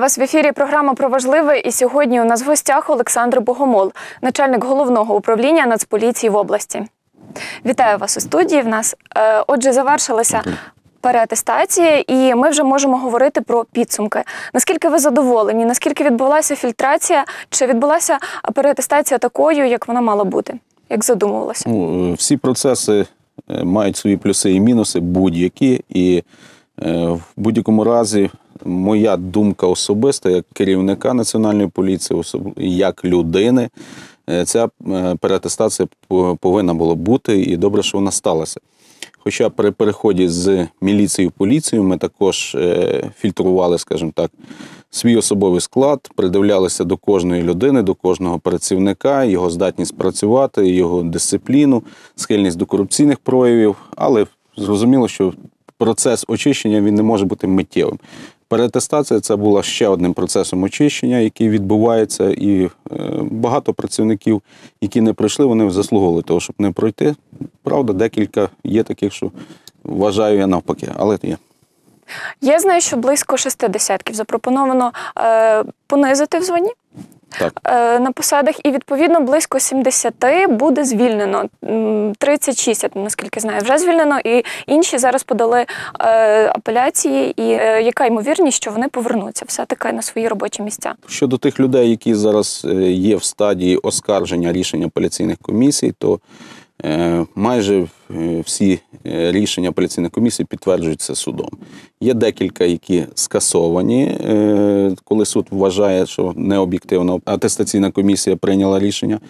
вас в ефірі. Програма про важливе. І сьогодні у нас в гостях Олександр Богомол, начальник головного управління Нацполіції в області. Вітаю вас у студії. В нас е, отже, завершилася переатестація, і ми вже можемо говорити про підсумки. Наскільки ви задоволені? Наскільки відбулася фільтрація? Чи відбулася переатестація такою, як вона мала бути? Як задумувалося? Ну, е, всі процеси е, мають свої плюси і мінуси, будь-які, і е, в будь-якому разі моя думка особиста, як керівника національної поліції, як людини, е, ця е, переатестація повинна була бути, і добре, що вона сталася. Хоча при переході з міліції в поліцію ми також е, фільтрували, скажімо так, свій особовий склад, придивлялися до кожної людини, до кожного працівника, його здатність працювати, його дисципліну, схильність до корупційних проявів. Але зрозуміло, що процес очищення він не може бути миттєвим. Переатестація це була ще одним процесом очищення, який відбувається, і е, багато працівників, які не пройшли, вони заслуговували того, щоб не пройти. Правда, декілька є таких, що вважаю я навпаки, але є. Я знаю, що близько шести десятків запропоновано е, понизити в званні так. Е, на посадах, і відповідно близько 70 буде звільнено. 36, я наскільки знаю, вже звільнено, і інші зараз подали е, апеляції. І е, яка ймовірність, що вони повернуться все таки на свої робочі місця? Щодо тих людей, які зараз є в стадії оскарження рішення апеляційних комісій, то Е, майже е, всі е, рішення апеляційної комісії підтверджуються судом. Є декілька, які скасовані, коли суд вважає, що необ'єктивно атестаційна комісія прийняла рішення.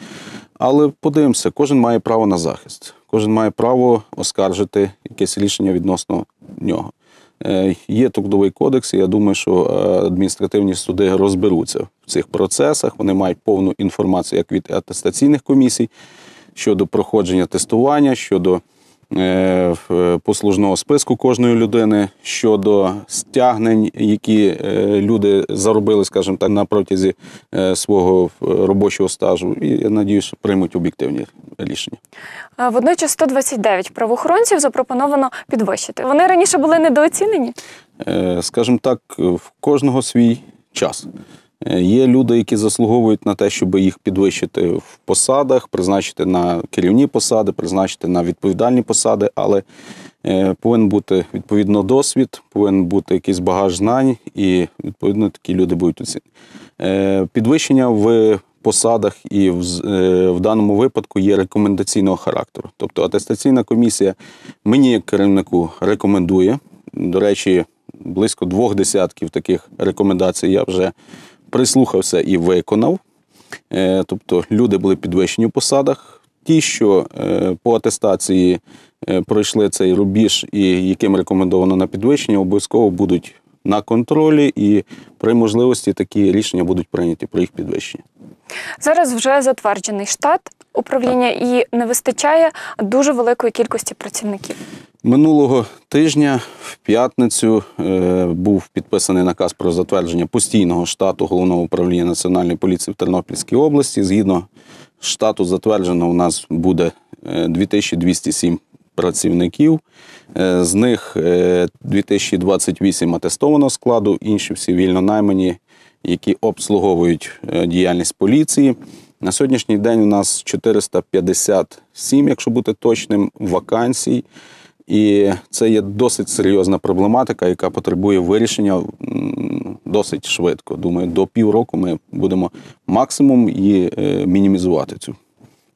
Але подивимося, кожен має право на захист, кожен має право оскаржити якесь рішення відносно нього. Є трудовий кодекс, і я думаю, що адміністративні суди розберуться в цих процесах. Вони мають повну інформацію як від атестаційних комісій щодо проходження тестування, щодо е, е, послужного списку кожної людини, щодо стягнень, які е, люди заробили, скажімо так, на протязі свого робочого стажу, і я надію, приймуть об'єктивні рішення. Водночас 129 правоохоронців запропоновано підвищити. Вони раніше були недооцінені, скажімо так, в кожного свій час. Е, є люди, які заслуговують на те, щоб їх підвищити в посадах, призначити на керівні посади, призначити на відповідальні посади, але е, повинен бути відповідно досвід, повинен бути якийсь багаж знань, і відповідно такі люди будуть оцінені. Підвищення в посадах і в, е, в даному випадку є рекомендаційного характеру. Тобто атестаційна комісія мені, як керівнику, рекомендує. До речі, близько двох десятків таких рекомендацій я вже прислухався і виконав. Е, тобто люди були підвищені в посадах. Ті, що е, по атестації е, пройшли цей рубіж і яким рекомендовано на підвищення, обов'язково будуть на контролі, і при можливості такі рішення будуть прийняті про їх підвищення. Зараз вже затверджений штат управління так. і не вистачає дуже великої кількості працівників. Минулого тижня в п'ятницю е, був підписаний наказ про затвердження постійного штату головного управління національної поліції в Тернопільській області. Згідно штату затверджено, у нас буде 2207 е, працівників. Е, з них 2028 е, атестовано складу, інші всі вільно наймані, які обслуговують е, діяльність поліції. На сьогоднішній день у нас 457, якщо бути точним, вакансій. І це є досить серйозна проблематика, яка потребує вирішення досить швидко. Думаю, до півроку ми будемо максимум і мінімізувати цю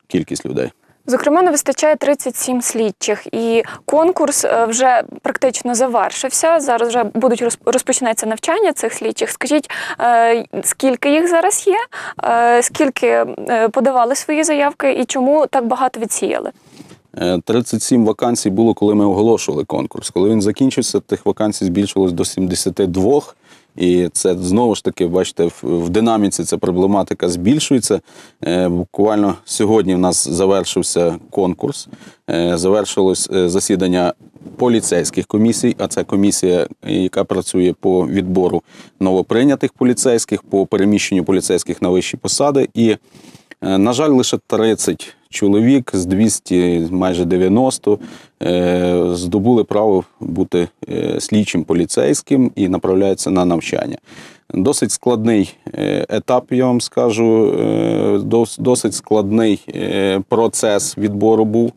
кількість людей. Зокрема, не вистачає 37 слідчих, і конкурс е, вже практично завершився. Зараз вже будуть розпочинається навчання цих слідчих. Скажіть, е, скільки їх зараз є, е, скільки подавали свої заявки і чому так багато відсіяли? 37 вакансій було, коли ми оголошували конкурс. Коли він закінчився, тих вакансій збільшилось до 72. І це знову ж таки, бачите, в динаміці ця проблематика збільшується. Е, буквально сьогодні в нас завершився конкурс, е, завершилось е, засідання поліцейських комісій, а це комісія, яка працює по відбору новоприйнятих поліцейських, по переміщенню поліцейських на вищі посади. І Е, на жаль, лише 30 чоловік з 200, майже 90 е, здобули право бути е, слідчим поліцейським і направляються на навчання. Досить складний етап, я вам скажу, досить складний процес відбору був.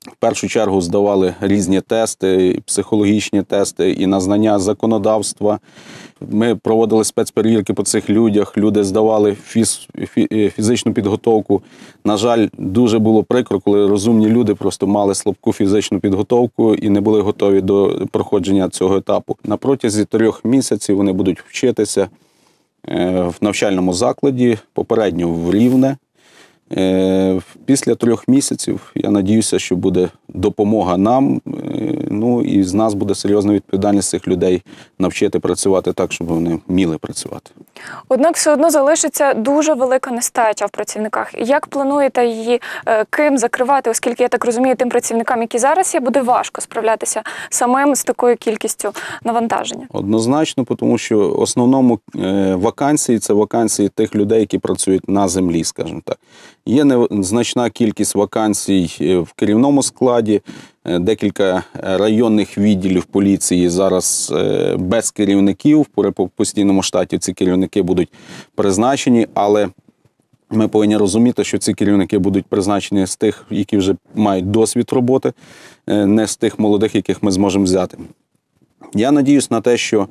В першу чергу здавали різні тести, психологічні тести і на знання законодавства. Ми проводили спецперевірки по цих людях. Люди здавали фіз, фі, е, фізичну підготовку. На жаль, дуже було прикро, коли розумні люди просто мали слабку фізичну підготовку і не були готові до проходження цього етапу. На протязі трьох місяців вони будуть вчитися е, в навчальному закладі попередньо в Рівне. Е, після трьох місяців я надіюся, що буде допомога нам. Е, ну і з нас буде серйозна відповідальність цих людей навчити працювати так, щоб вони вміли працювати. Однак все одно залишиться дуже велика нестача в працівниках. Як плануєте її е, ким закривати, оскільки я так розумію, тим працівникам, які зараз є, буде важко справлятися самим з такою кількістю навантаження? Однозначно, тому що в основному е, вакансії це вакансії тих людей, які працюють на землі, скажімо так. Є незначна кількість вакансій е, в керівному складі. Е, декілька е, районних відділів поліції зараз е, без керівників В постійному штаті ці керівники будуть призначені, але ми повинні розуміти, що ці керівники будуть призначені з тих, які вже мають досвід роботи, не з тих молодих, яких ми зможемо взяти. Я надіюсь на те, що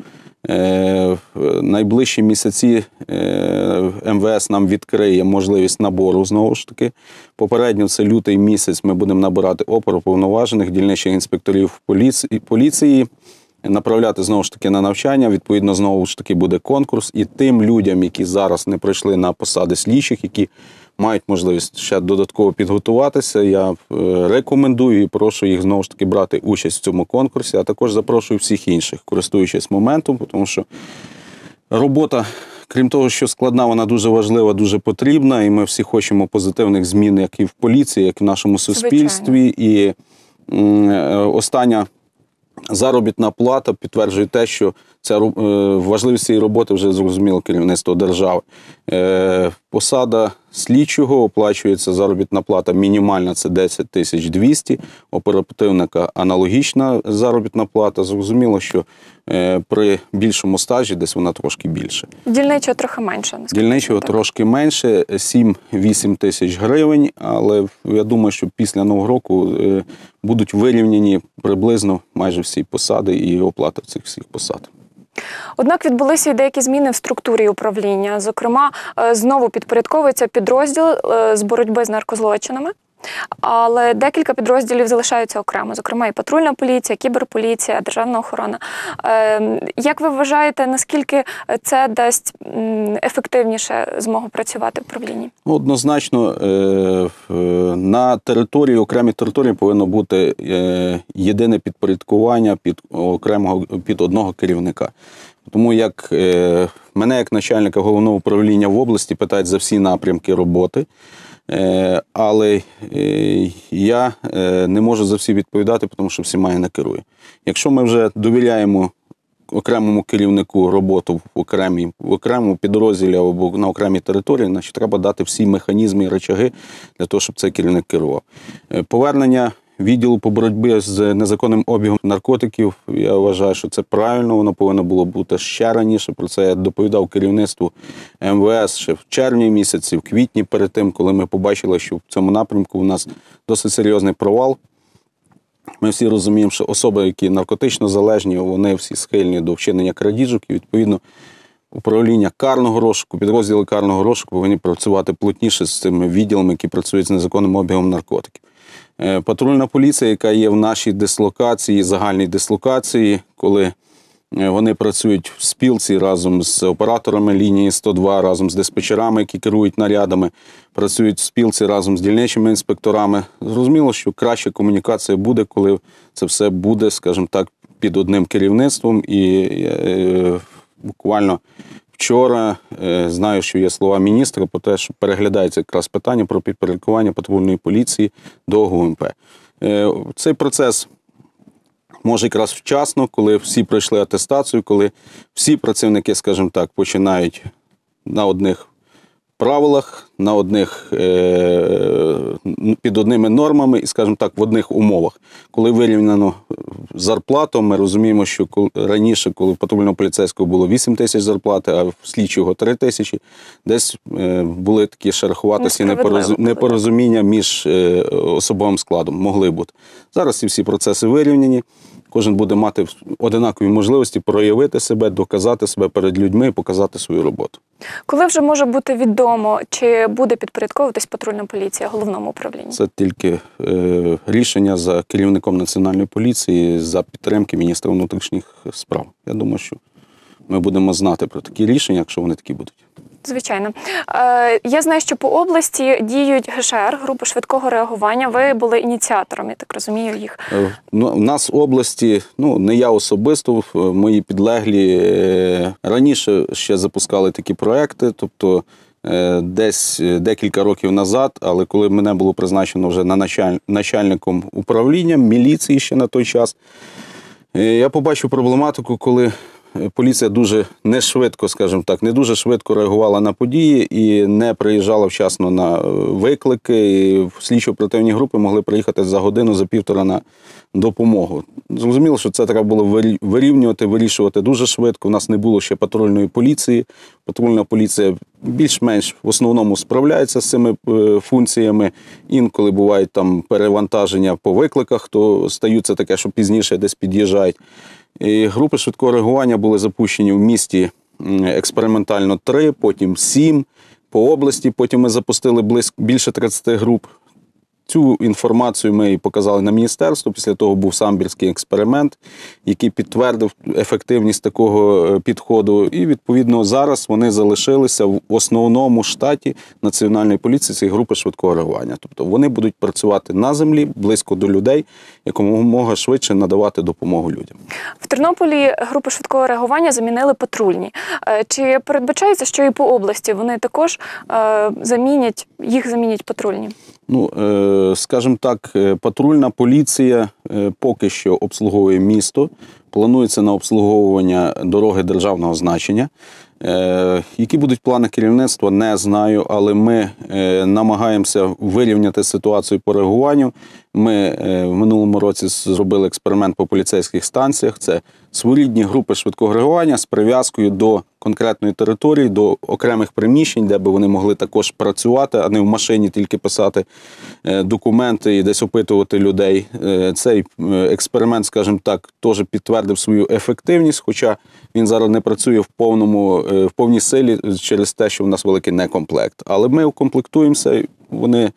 Е, найближчі місяці е, МВС нам відкриє можливість набору знову ж таки. Попередньо це лютий місяць. Ми будемо набирати опору повноважених дільничих інспекторів поліції, направляти знову ж таки на навчання. Відповідно, знову ж таки буде конкурс. І тим людям, які зараз не прийшли на посади слідчих, які мають можливість ще додатково підготуватися. Я е, рекомендую і прошу їх знову ж таки брати участь в цьому конкурсі, а також запрошую всіх інших, користуючись моментом, тому що робота. Крім того, що складна, вона дуже важлива, дуже потрібна, і ми всі хочемо позитивних змін, як і в поліції, як і в нашому суспільстві. Звичайно. І е, остання Заробітна плата підтверджує те, що ця е, важливість цієї роботи вже зрозуміло керівництво держави. Е, посада слідчого оплачується заробітна плата мінімальна це 10 тисяч 200, оперативника аналогічна заробітна плата. Зрозуміло, що Е, при більшому стажі, десь вона трошки більше. Дільничого трохи менше. Дільничого трошки менше, 7-8 тисяч гривень. Але я думаю, що після нового року е, будуть вирівняні приблизно майже всі посади і оплата цих всіх посад. Однак відбулися й деякі зміни в структурі управління. Зокрема, е, знову підпорядковується підрозділ з боротьби з наркозлочинами. Але декілька підрозділів залишаються окремо, зокрема, і патрульна поліція, кіберполіція, державна охорона. Ем, як ви вважаєте, наскільки це дасть ефективніше змогу працювати в управлінні? Ну, однозначно, е, е, на території окремій території повинно бути е, єдине підпорядкування під окремого під одного керівника. Тому як мене, як начальника головного управління в області, питають за всі напрямки роботи. Е, але е, я е, не можу за всі відповідати, тому що всіма я не керую. Якщо ми вже довіряємо окремому керівнику роботу в окремій в окремому підрозділі або на окремій території, значить треба дати всі механізми і речаги для того, щоб цей керівник керував. Повернення відділу по боротьбі з незаконним обігом наркотиків. Я вважаю, що це правильно. Воно повинно було бути ще раніше. Про це я доповідав керівництву МВС ще в червні місяці, в квітні, перед тим, коли ми побачили, що в цьому напрямку у нас досить серйозний провал. Ми всі розуміємо, що особи, які наркотично залежні, вони всі схильні до вчинення крадіжок і відповідно. Управління карного розшуку, підрозділи карного розшуку повинні працювати плотніше з цими відділами, які працюють з незаконним обігом наркотиків. Е, патрульна поліція, яка є в нашій дислокації, загальній дислокації, коли е, вони працюють в спілці разом з операторами лінії 102, разом з диспетчерами, які керують нарядами, працюють в спілці разом з дільничими інспекторами. Зрозуміло, що краща комунікація буде, коли це все буде, скажімо так, під одним керівництвом і е, буквально Вчора е, знаю, що є слова міністра про те, що переглядається якраз питання про підпорядкування патрульної поліції до ГУМП. Е, цей процес може якраз вчасно, коли всі пройшли атестацію, коли всі працівники, скажімо так, починають на одних правилах, на одних, е, під одними нормами і, скажімо так, в одних умовах. Коли вирівняно зарплату, ми розуміємо, що раніше, коли в патрульного поліцейського було 8 тисяч зарплати, а в слідчого 3 тисячі, десь е, були такі шероховатості ну, непорозуміння між е, особовим складом могли бути. Зараз ці всі процеси вирівняні. Кожен буде мати одинакові можливості проявити себе, доказати себе перед людьми показати свою роботу. Коли вже може бути відомо? невідомо, чи буде підпорядковуватись патрульна поліція головному управлінню? Це тільки е, рішення за керівником національної поліції за підтримки міністра внутрішніх справ. Я думаю, що ми будемо знати про такі рішення, якщо вони такі будуть. Звичайно, е, я знаю, що по області діють ГШР, групи швидкого реагування. Ви були ініціатором, я так розумію, їх е, ну в нас в області. Ну не я особисто, е, мої підлеглі е, раніше ще запускали такі проекти, тобто Е, десь е, декілька років назад, але коли мене було призначено вже на начальником управління міліції ще на той час, е, я побачив проблематику, коли поліція дуже не швидко, скажімо так, не дуже швидко реагувала на події і не приїжджала вчасно на е, виклики. І слідчо противні групи могли приїхати за годину, за півтора на допомогу. Зрозуміло, що це треба було вирівнювати, вирішувати дуже швидко. У нас не було ще патрульної поліції. Патрульна поліція більш-менш в основному справляється з цими е, функціями. Інколи бувають там перевантаження по викликах, то стаються таке, що пізніше десь під'їжджають. І Групи швидкого реагування були запущені в місті експериментально 3, потім 7 по області. Потім ми запустили більше 30 груп Цю інформацію ми і показали на міністерство. Після того був самбірський експеримент, який підтвердив ефективність такого е, підходу. І відповідно зараз вони залишилися в основному штаті національної поліції цієї групи швидкого реагування. Тобто вони будуть працювати на землі близько до людей, якомога швидше надавати допомогу людям. В Тернополі групи швидкого реагування замінили патрульні. Е, чи передбачається, що і по області вони також е, замінять їх замінять патрульні? Ну Скажем так, е, патрульна поліція е, поки що обслуговує місто. Планується на обслуговування дороги державного значення. Е, які будуть плани керівництва, не знаю, але ми е, намагаємося вирівняти ситуацію по реагуванню. Ми е, в минулому році зробили експеримент по поліцейських станціях. Це своєрідні групи швидкого реагування з прив'язкою до конкретної території, до окремих приміщень, де би вони могли також працювати, а не в машині тільки писати документи і десь опитувати людей. Цей експеримент, скажімо так, теж підтвердив свою ефективність. Хоча він зараз не працює в повному е, в повній силі через те, що в нас великий некомплект. Але ми укомплектуємося вони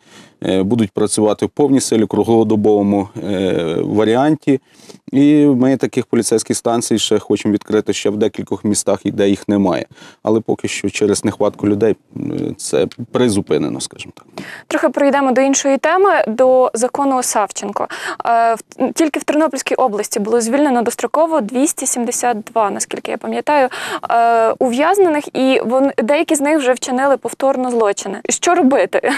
е, будуть працювати в повній силі, круглодобовому е, варіанті. І ми таких поліцейських станцій ще хочемо відкрити ще в декількох містах, де їх немає. Але поки що через нехватку людей е, це призупинено, скажімо так. Трохи перейдемо до іншої теми, до закону Савченко. Тільки в Тернопільській області було звільнено достроково 272, наскільки я пам'ятаю, ув'язнених, і деякі з них вже вчинили повторно злочини. Що робити?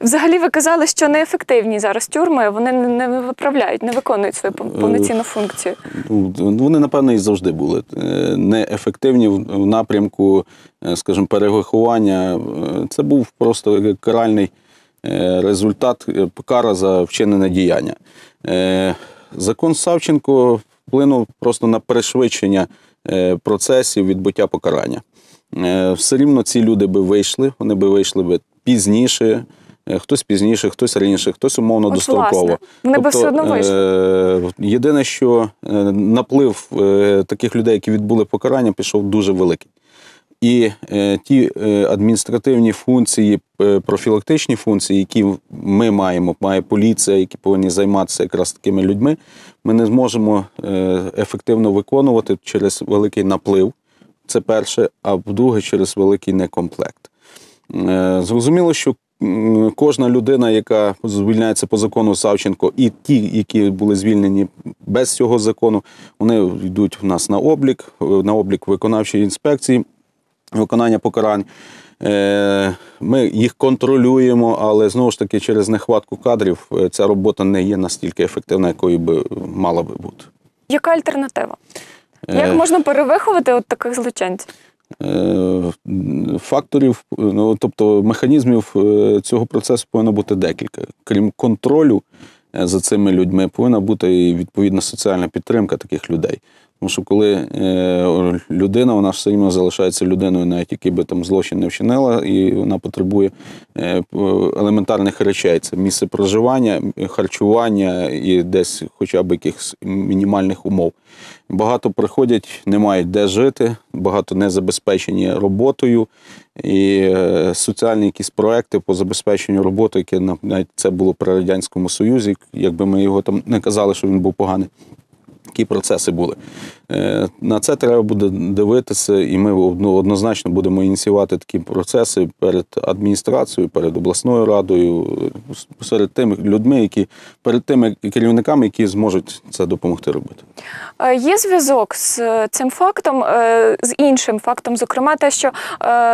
Взагалі ви казали, що неефективні зараз тюрми, вони не виправляють, не виконують свою повноцінну функцію. Е, ну, вони, напевно, і завжди були е, неефективні в напрямку, е, скажімо, перегохування. Це був просто каральний результат покара за вчинене діяння. Закон Савченко вплинув просто на пришвидшення процесів відбуття покарання. Все рівно ці люди би вийшли, вони би вийшли би пізніше. Е, хтось пізніше, хтось раніше, хтось умовно От, достроково. Власне. Вони тобто, все одно е, вийшли. Єдине, що е, наплив таких людей, які відбули покарання, пішов дуже великий. І ті адміністративні функції, профілактичні функції, які ми маємо, має поліція, які повинні займатися якраз такими людьми, ми не зможемо ефективно виконувати через великий наплив. Це перше, а вдруге, через великий некомплект. Зрозуміло, що кожна людина, яка звільняється по закону Савченко, і ті, які були звільнені без цього закону, вони йдуть в нас на облік, е, на облік виконавчої інспекції виконання покарань. Е, ми їх контролюємо, але знову ж таки через нехватку кадрів е, ця робота не є настільки ефективна, якою би мала би бути. Яка альтернатива? Як можна перевиховати от таких злочинців? Е, факторів, ну, тобто механізмів е, цього процесу повинно бути декілька. Крім контролю е, за цими людьми, повинна бути і відповідна соціальна підтримка таких людей. Тому що коли е, людина, вона все одно залишається людиною, навіть який би там злочин не вчинила, і вона потребує е, елементарних речей. Це місце проживання, харчування і десь хоча б якихось мінімальних умов. Багато приходять, не мають де жити, багато не забезпечені роботою. І е, соціальні якісь проекти по забезпеченню роботи, яке навіть це було при радянському союзі, якби ми його там не казали, що він був поганий такі процеси були. Е, на це треба буде дивитися, і ми однозначно будемо ініціювати такі процеси перед адміністрацією, перед обласною радою, серед тими людьми, які перед тими керівниками, які зможуть це допомогти робити. Е, є зв'язок з е, цим фактом, з іншим фактом, зокрема, те, що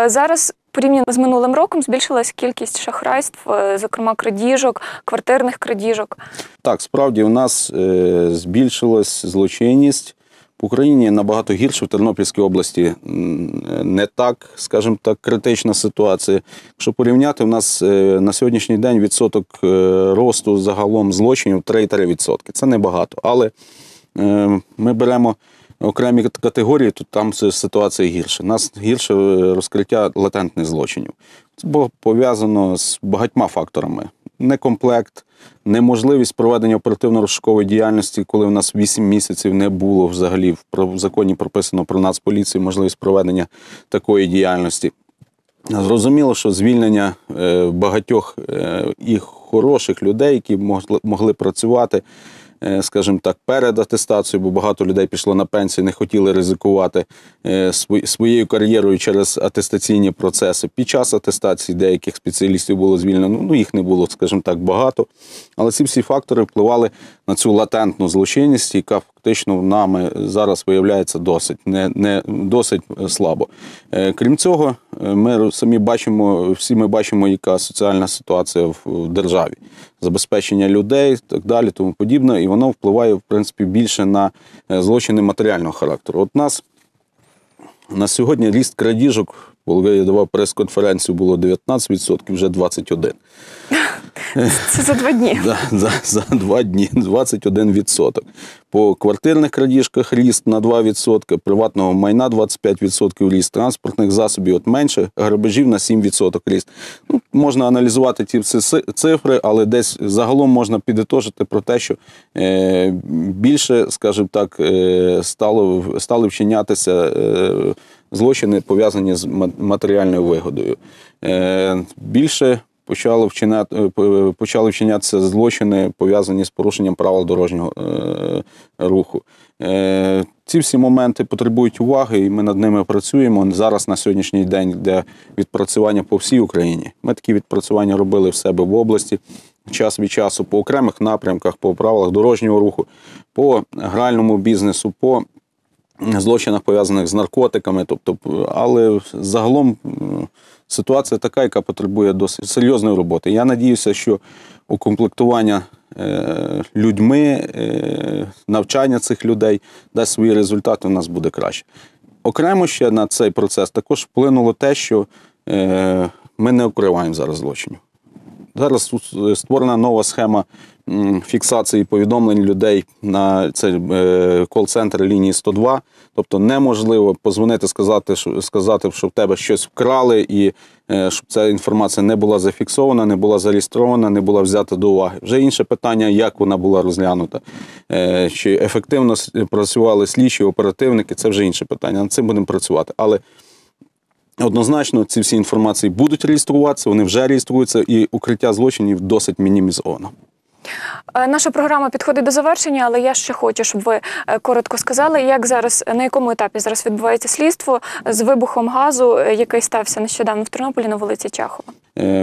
зараз порівняно з минулим роком збільшилась кількість шахрайств, е, зокрема крадіжок, квартирних крадіжок. Так, справді у нас е, збільшилась злочинність в Україні набагато гірше в Тернопільській області. Не так, скажімо так, критична ситуація. Якщо порівняти, у нас е, на сьогоднішній день відсоток росту загалом злочинів 3-3%. Це небагато, але ми беремо окремі категорії, то там ситуація гірша. У Нас гірше е, розкриття латентних злочинів. Це було пов'язано з багатьма факторами: некомплект, неможливість проведення оперативно-розшукової діяльності, коли в нас 8 місяців не було взагалі в законі прописано про нацполіцію, можливість проведення такої діяльності. Зрозуміло, що звільнення е, багатьох е, і хороших людей, які могли могли працювати. Е, скажімо так, перед атестацією, бо багато людей пішло на пенсію, не хотіли ризикувати е, своєю кар'єрою через атестаційні процеси. Під час атестації деяких спеціалістів було звільнено, ну їх не було, скажімо так, багато. Але ці всі фактори впливали на цю латентну злочинність, яка в фактично нами зараз виявляється досить не, не досить слабо. Е, крім цього, е, ми самі бачимо, всі ми бачимо, яка соціальна ситуація в державі, забезпечення людей, так далі, тому подібне, і воно впливає в принципі більше на е, злочини матеріального характеру. От нас на сьогодні ріст крадіжок коли давав прес-конференцію, було 19%, вже 21%. Це за два дні. За, за, за два дні 21%. По квартирних крадіжках ріст на 2%, приватного майна 25% ріст, транспортних засобів от менше, грабежів на 7% ріст. Ну, Можна аналізувати ці цифри, але десь загалом можна підітожити про те, що е, більше, скажімо так, е, стало стали вчинятися. Е, злочини пов'язані з матеріальною вигодою. Е, більше почали вчиняти, е, почали вчинятися злочини, пов'язані з порушенням правил дорожнього е, руху. Ці всі моменти потребують уваги, і ми над ними працюємо зараз на сьогоднішній день, де відпрацювання по всій Україні. Ми такі відпрацювання робили в себе в області час від часу по окремих напрямках, по правилах дорожнього руху, по гральному бізнесу, по злочинах, пов'язаних з наркотиками, тобто, але загалом е, ситуація така, яка потребує досить серйозної роботи. Я надіюся, що укомплектування е, людьми, е, навчання цих людей дасть свої результати, у нас буде краще. Окремо ще на цей процес також вплинуло те, що ми не укриваємо зараз злочинів. Зараз тут е, створена нова схема фіксації повідомлень людей на цей е, кол-центр лінії 102. Тобто неможливо позвонити, сказати, що сказати, що в тебе щось вкрали, і е, щоб ця інформація не була зафіксована, не була зареєстрована, не була взята до уваги. Вже інше питання, як вона була розглянута, чи ефективно працювали слідчі, оперативники це вже інше питання. Над цим будемо працювати. Але Однозначно, ці всі інформації будуть реєструватися, вони вже реєструються, і укриття злочинів досить мінімізовано. Е, наша програма підходить до завершення, але я ще хочу, щоб ви е, коротко сказали, як зараз на якому етапі зараз відбувається слідство з вибухом газу, е, який стався нещодавно в Тернополі на вулиці Чахова.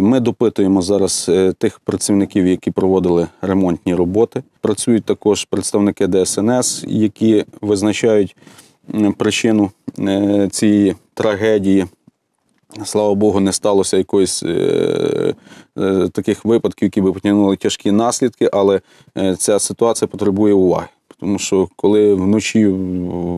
Ми допитуємо зараз тих працівників, які проводили ремонтні роботи. Працюють також представники ДСНС, які визначають причину цієї трагедії. Слава Богу, не сталося якоїсь е, е, таких випадків, які б потягнули тяжкі наслідки, але е, ця ситуація потребує уваги. Тому що коли вночі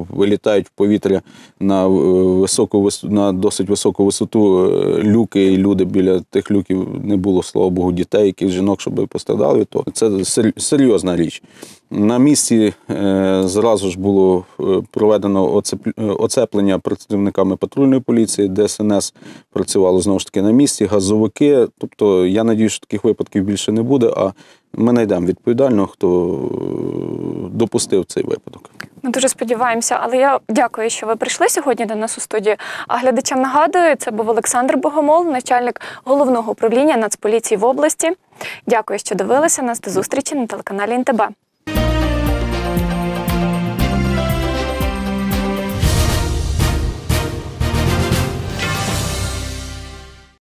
вилітають в повітря на е, високу на досить високу висоту е, люки, і люди біля тих люків не було, слава Богу, дітей, яких жінок, щоб пострадали, то це серйозна річ. На місці е, зразу ж було проведено оцеплення працівниками патрульної поліції, ДСНС працювало знову ж таки на місці, газовики. Тобто я надію, що таких випадків більше не буде. А ми знайдемо відповідального, хто е, допустив цей випадок. Ми дуже сподіваємося, але я дякую, що ви прийшли сьогодні до нас у студії. А глядачам нагадую, це був Олександр Богомол, начальник головного управління Нацполіції в області. Дякую, що дивилися нас. До зустрічі на телеканалі НТБ.